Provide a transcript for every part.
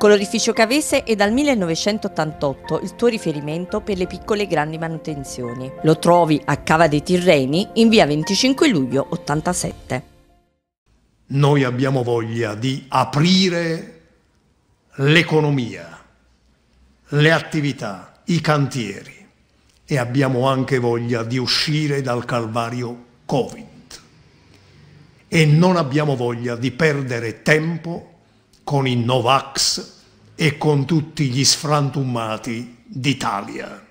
Colorificio Cavese è dal 1988 il tuo riferimento per le piccole e grandi manutenzioni. Lo trovi a Cava dei Tirreni in via 25 luglio 87. Noi abbiamo voglia di aprire l'economia, le attività, i cantieri e abbiamo anche voglia di uscire dal calvario Covid. E non abbiamo voglia di perdere tempo con i Novax e con tutti gli sfrantumati d'Italia.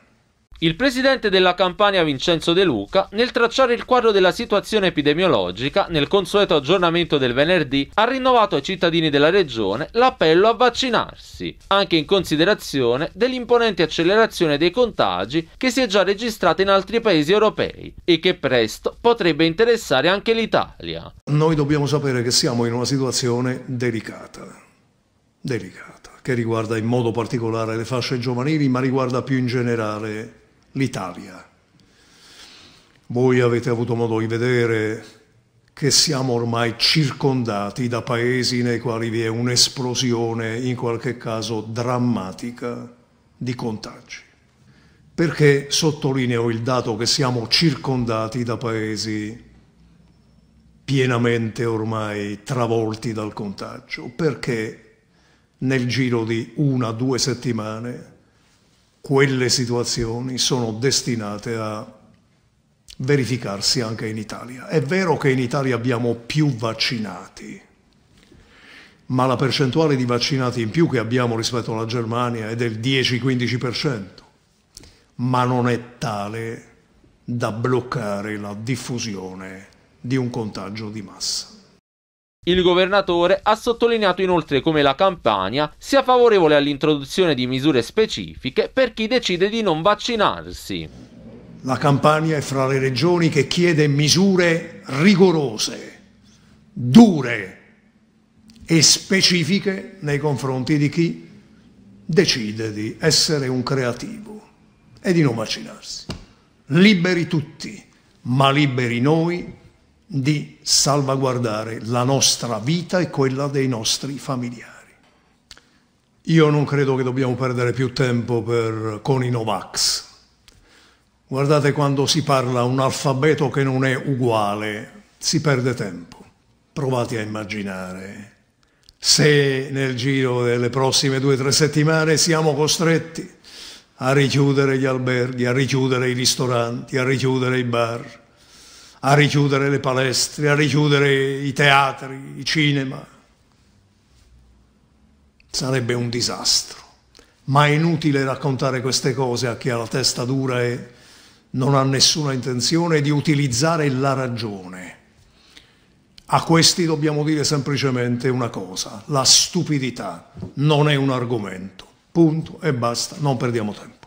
Il presidente della Campania Vincenzo De Luca, nel tracciare il quadro della situazione epidemiologica, nel consueto aggiornamento del venerdì, ha rinnovato ai cittadini della regione l'appello a vaccinarsi, anche in considerazione dell'imponente accelerazione dei contagi che si è già registrata in altri paesi europei e che presto potrebbe interessare anche l'Italia. Noi dobbiamo sapere che siamo in una situazione delicata delicata, che riguarda in modo particolare le fasce giovanili, ma riguarda più in generale l'Italia. Voi avete avuto modo di vedere che siamo ormai circondati da paesi nei quali vi è un'esplosione, in qualche caso drammatica, di contagi. Perché sottolineo il dato che siamo circondati da paesi pienamente ormai travolti dal contagio? Perché nel giro di una o due settimane quelle situazioni sono destinate a verificarsi anche in Italia. È vero che in Italia abbiamo più vaccinati, ma la percentuale di vaccinati in più che abbiamo rispetto alla Germania è del 10-15%, ma non è tale da bloccare la diffusione di un contagio di massa. Il governatore ha sottolineato inoltre come la Campania sia favorevole all'introduzione di misure specifiche per chi decide di non vaccinarsi. La Campania è fra le regioni che chiede misure rigorose, dure e specifiche nei confronti di chi decide di essere un creativo e di non vaccinarsi. Liberi tutti, ma liberi noi di salvaguardare la nostra vita e quella dei nostri familiari. Io non credo che dobbiamo perdere più tempo per, con i Novax. Guardate quando si parla un alfabeto che non è uguale, si perde tempo. Provate a immaginare se nel giro delle prossime due o tre settimane siamo costretti a richiudere gli alberghi, a richiudere i ristoranti, a richiudere i bar, a richiudere le palestre, a richiudere i teatri, i cinema. Sarebbe un disastro. Ma è inutile raccontare queste cose a chi ha la testa dura e non ha nessuna intenzione di utilizzare la ragione. A questi dobbiamo dire semplicemente una cosa, la stupidità non è un argomento, punto e basta, non perdiamo tempo.